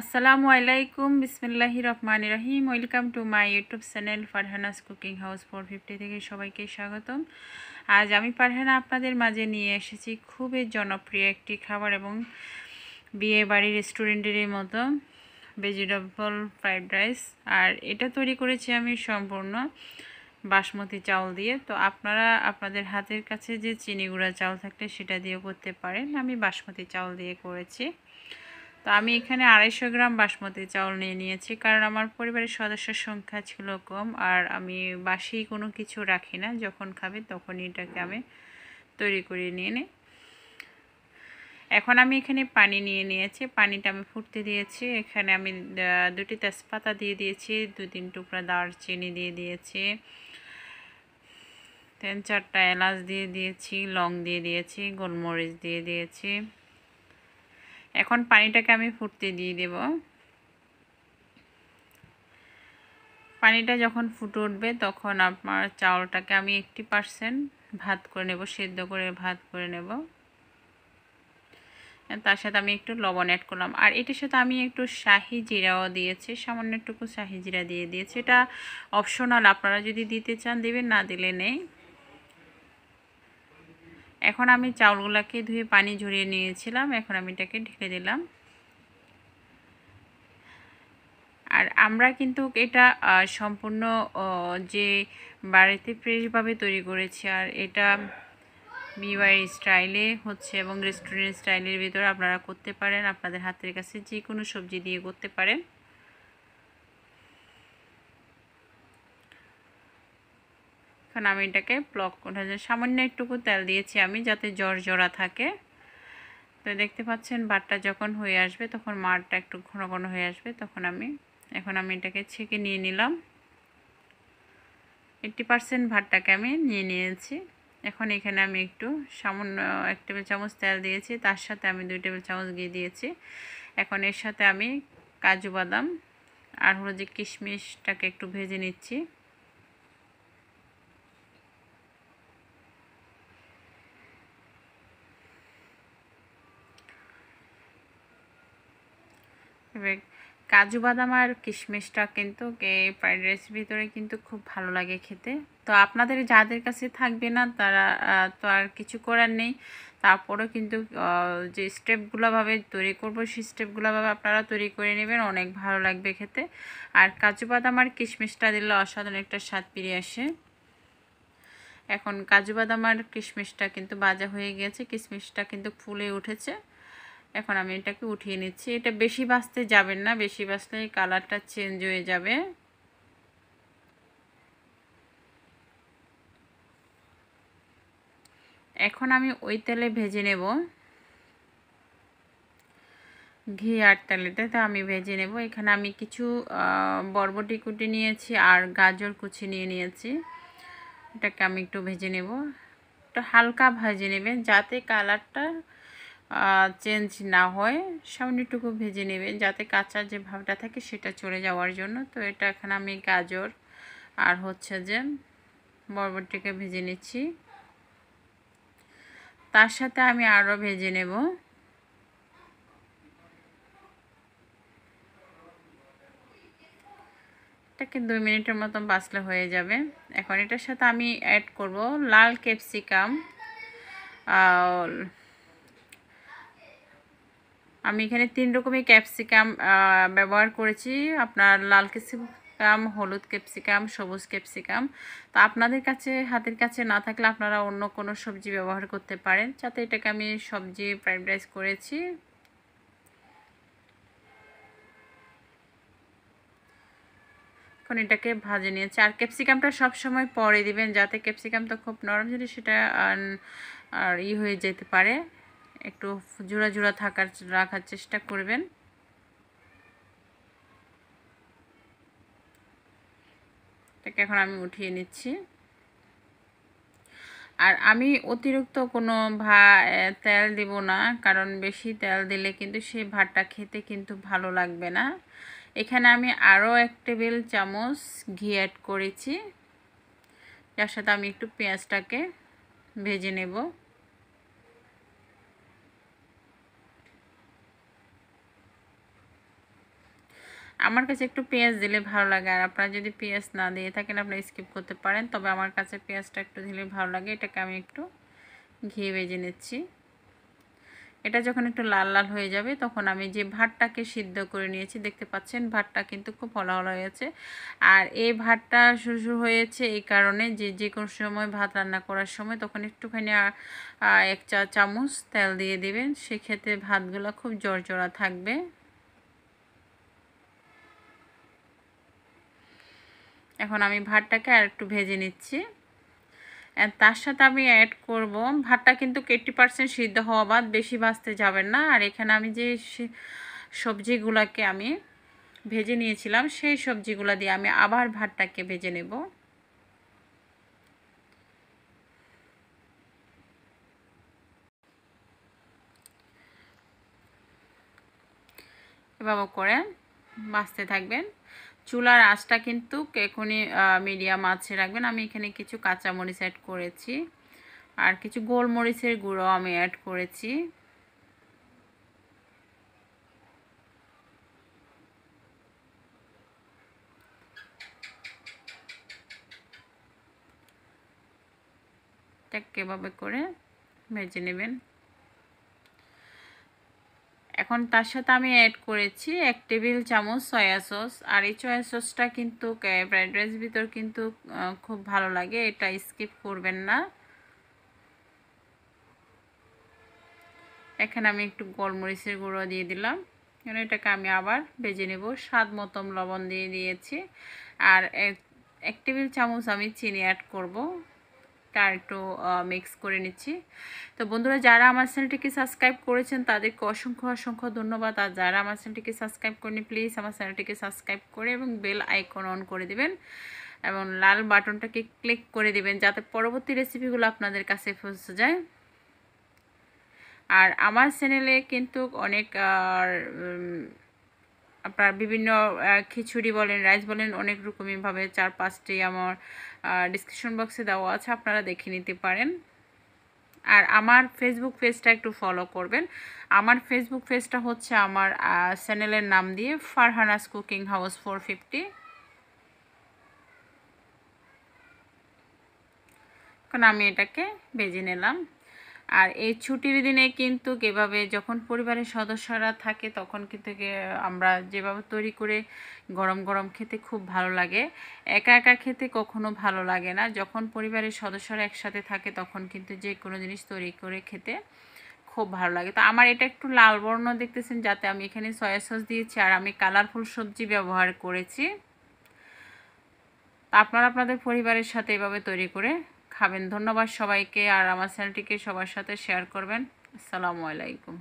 আসসালামু আলাইকুম বিসমিল্লাহি রহমান রহিম welcome to my YouTube channel Farhana's cooking house four fifty থেকে সবাইকে স্বাগতম আজ আমি ফারহানা আপনাদের মাঝে নিয়ে এসেছি খুবই জনপ্রিয় একটি খাবার এবং বিয়ে বাড়ি রেস্টুরেন্টের মতো ভেজিটেবল ফ্রাইড রাইস আর এটা তৈরি করেছি আমি সম্পূর্ণ বাসমতি চাউল দিয়ে তো আপনারা আপনাদের হাতের কাছে যে চিনি গুঁড়া চাউল থাকলে সেটা দিয়ে করতে পারেন আমি বাসমতি চাউল দিয়ে করেছি তো আমি এখানে আড়াইশো গ্রাম বাসমতি চাউল নিয়ে নিয়েছি কারণ আমার পরিবারের সদস্যের সংখ্যা ছিল কম আর আমি বাসি কোনো কিছু রাখি না যখন খাবে তখন এটাকে আমি তৈরি করে নিয়ে নিই এখন আমি এখানে পানি নিয়ে নিয়েছি পানিটা আমি ফুটতে দিয়েছি এখানে আমি দুটি তেজপাতা দিয়ে দিয়েছি দু তিন টুকরা দারচিনি দিয়ে দিয়েছি তিন চারটা এলাচ দিয়ে দিয়েছি লং দিয়ে দিয়েছি গোলমরিচ দিয়ে দিয়েছি এখন পানিটাকে আমি ফুটতে দিয়ে দেব পানিটা যখন ফুটে উঠবে তখন আমার চাউলটাকে আমি একটি পার্সেন্ট ভাত করে নেব সেদ্ধ করে ভাত করে নেব তার সাথে আমি একটু লবণ অ্যাড করলাম আর এটার সাথে আমি একটু শাহি জিরাও দিয়েছি সামান্য একটুকু শাহি জিরা দিয়ে দিয়েছি এটা অপশনাল আপনারা যদি দিতে চান দেবেন না দিলে নেই এখন আমি চাউলগুলোকে ধুয়ে পানি ঝরিয়ে নিয়েছিলাম এখন আমি এটাকে ঢেকে দিলাম আর আমরা কিন্তু এটা সম্পূর্ণ যে বাড়িতে ফ্রেশভাবে তৈরি করেছি আর এটা বিবাহ স্টাইলে হচ্ছে এবং রেস্টুরেন্ট স্টাইলের ভিতরে আপনারা করতে পারেন আপনাদের হাতের কাছে যে কোনো সবজি দিয়ে করতে পারেন এখন আমি এটাকে ব্লক ওঠার জন্য সামান্য একটুকু তেল দিয়েছি আমি যাতে জ্বর জড়া থাকে তো দেখতে পাচ্ছেন বাটটা যখন হয়ে আসবে তখন মারটা একটু ঘন ঘন হয়ে আসবে তখন আমি এখন আমি এটাকে ছেঁকে নিয়ে নিলাম এইটটি পারসেন্ট ভাতটাকে আমি নিয়ে নিয়েছি এখন এখানে আমি একটু সামান্য এক টেবিল চামচ তেল দিয়েছি তার সাথে আমি দুই টেবিল চামচ গিয়ে দিয়েছি এখন এর সাথে আমি কাজু বাদাম আর হলো যে কিশমিশটাকে একটু ভেজে নিচ্ছি এবার কাজু বাদাম আর কিশমিশটা কিন্তু ফ্রাইড রাইসের ভিতরে কিন্তু খুব ভালো লাগে খেতে তো আপনাদের যাদের কাছে থাকবে না তারা তো আর কিছু করার নেই তারপরেও কিন্তু যে স্টেপগুলোভাবে তৈরি করবো সেই স্টেপগুলোভাবে আপনারা তৈরি করে নেবেন অনেক ভালো লাগবে খেতে আর কাজু বাদাম আর কিশমিশটা দিলে অসাধারণ একটা স্বাদ পেরিয়ে আসে এখন কাজু বাদাম আর কিশমিশটা কিন্তু বাজা হয়ে গেছে কিশমিশটা কিন্তু ফুলে উঠেছে এখন আমি এটাকে উঠিয়ে নিচ্ছি এটা বেশি বাঁচতে যাবেন না বেশি বাঁচলে কালারটা চেঞ্জ হয়ে যাবে এখন আমি ওই তেলে ভেজে নেব ঘি আর তেলেতে তো আমি ভেজে নেব এখানে আমি কিছু বরবটি কুটি নিয়েছি আর গাজর কুচি নিয়ে নিয়েছি এটাকে আমি একটু ভেজে নেব একটু হালকা ভেজে নেবেন যাতে কালারটা চেঞ্জ না হয় সামনেটুকু ভেজে নেবেন যাতে কাঁচা যে ভাবটা থাকে সেটা চলে যাওয়ার জন্য তো এটা এখানে আমি গাজর আর হচ্ছে যে বরবটিকে ভেজে নিচ্ছি তার সাথে আমি আরও ভেজে নেব এটাকে দুই মিনিটের মতো বাঁচলে হয়ে যাবে এখন এটার সাথে আমি অ্যাড করব লাল ক্যাপসিকাম আমি এখানে তিন রকমের ক্যাপসিকাম ব্যবহার করেছি আপনার লাল ক্যাপসিকাম হলুদ ক্যাপসিকাম সবুজ ক্যাপসিকাম তো আপনাদের কাছে হাতের কাছে না থাকলে আপনারা অন্য কোনো সবজি ব্যবহার করতে পারেন যাতে এটাকে আমি সবজি ফ্রাইড রাইস করেছি এখন এটাকে ভাজে নিয়েছি আর ক্যাপসিকামটা সবসময় পরে দিবেন যাতে ক্যাপসিকাম তো খুব নরম যদি সেটা আর ই হয়ে যেতে পারে একটু জোড়া জোড়া থাকার রাখার চেষ্টা করবেন এটাকে এখন আমি উঠিয়ে নিচ্ছি আর আমি অতিরিক্ত কোনো ভা তেল দিব না কারণ বেশি তেল দিলে কিন্তু সেই ভাতটা খেতে কিন্তু ভালো লাগবে না এখানে আমি আরও এক টেবিল চামচ ঘি অ্যাড করেছি যার সাথে আমি একটু পেঁয়াজটাকে ভেজে নেব আমার কাছে একটু পেঁয়াজ দিলে ভালো লাগে আর আপনারা যদি পেঁয়াজ না দিয়ে থাকেন আপনি স্কিপ করতে পারেন তবে আমার কাছে পেঁয়াজটা একটু দিলে ভালো লাগে এটাকে আমি একটু ঘি ভেজে নিচ্ছি এটা যখন একটু লাল লাল হয়ে যাবে তখন আমি যে ভাতটাকে সিদ্ধ করে নিয়েছি দেখতে পাচ্ছেন ভাতটা কিন্তু খুব হলাহলা হয়েছে আর এই ভাতটা শুরু হয়েছে এই কারণে যে যে কোনো সময় ভাত রান্না করার সময় তখন একটুখানি এক চা চামচ তেল দিয়ে দেবেন সেক্ষেত্রে ভাতগুলো খুব জর্জরা থাকবে এখন আমি ভাতটাকে আর একটু ভেজে নিচ্ছি তার সাথে আমি অ্যাড করব ভাতটা কিন্তু এইটটি পারসেন্ট সিদ্ধ হওয়া বাদ বেশি ভাজতে যাবেন না আর এখানে আমি যে সবজিগুলাকে আমি ভেজে নিয়েছিলাম সেই সবজিগুলা দিয়ে আমি আবার ভাতটাকে ভেজে নেব এভাবে করে বাঁচতে থাকবেন চুলার আঁচটা কিন্তু এখনই মিডিয়াম আছে রাখবেন আমি এখানে কিছু কাঁচামরিচ অ্যাড করেছি আর কিছু গোলমরিচের গুঁড়ো আমি অ্যাড করেছি এভাবে করে ভেজে নেবেন এখন তার সাথে আমি অ্যাড করেছি এক টেবিল চামচ সয়া সস আর এই সয়া সসটা কিন্তু ফ্রাইড রাইস ভিতর কিন্তু খুব ভালো লাগে এটা স্কিপ করবেন না এখানে আমি একটু গোলমরিচের গুঁড়ো দিয়ে দিলাম এখন এটাকে আমি আবার বেজে নেব স্বাদ মতন লবণ দিয়ে দিয়েছি আর এক টেবিল চামচ আমি চিনি অ্যাড করব তা একটু মিক্স করে নিচ্ছি তো বন্ধুরা যারা আমার চ্যানেলটিকে সাবস্ক্রাইব করেছেন তাদেরকে অসংখ্য অসংখ্য ধন্যবাদ আর যারা আমার চ্যানেলটিকে সাবস্ক্রাইব করেনি প্লিজ আমার চ্যানেলটিকে সাবস্ক্রাইব করে এবং বেল আইকন অন করে দেবেন এবং লাল বাটনটাকে ক্লিক করে দেবেন যাতে পরবর্তী রেসিপিগুলো আপনাদের কাছে পৌঁছে যায় আর আমার চ্যানেলে কিন্তু অনেক আপনার বিভিন্ন খিচুড়ি বলেন রাইস বলেন অনেক রকমইভাবে চার পাঁচটি আমার ডিসক্রিপশন বক্সে দেওয়া আছে আপনারা দেখে নিতে পারেন আর আমার ফেসবুক পেজটা একটু ফলো করবেন আমার ফেসবুক পেজটা হচ্ছে আমার চ্যানেলের নাম দিয়ে Farhana's cooking house four fifty এখন আমি এটাকে বেজে নিলাম আর এই ছুটির দিনে কিন্তু কীভাবে যখন পরিবারের সদস্যরা থাকে তখন কিন্তু আমরা যেভাবে তৈরি করে গরম গরম খেতে খুব ভালো লাগে একা একা খেতে কখনো ভালো লাগে না যখন পরিবারের সদস্যরা একসাথে থাকে তখন কিন্তু যে কোনো জিনিস তৈরি করে খেতে খুব ভালো লাগে তো আমার এটা একটু লাল বর্ণ দেখতেছেন যাতে আমি এখানে সয়া সস দিয়েছি আর আমি কালারফুল সবজি ব্যবহার করেছি আপনারা আপনাদের পরিবারের সাথে এভাবে তৈরি করে খাবেন ধন্যবাদ সবাইকে আর আমার চ্যানেলটিকে সবার সাথে শেয়ার করবেন আসসালামু আলাইকুম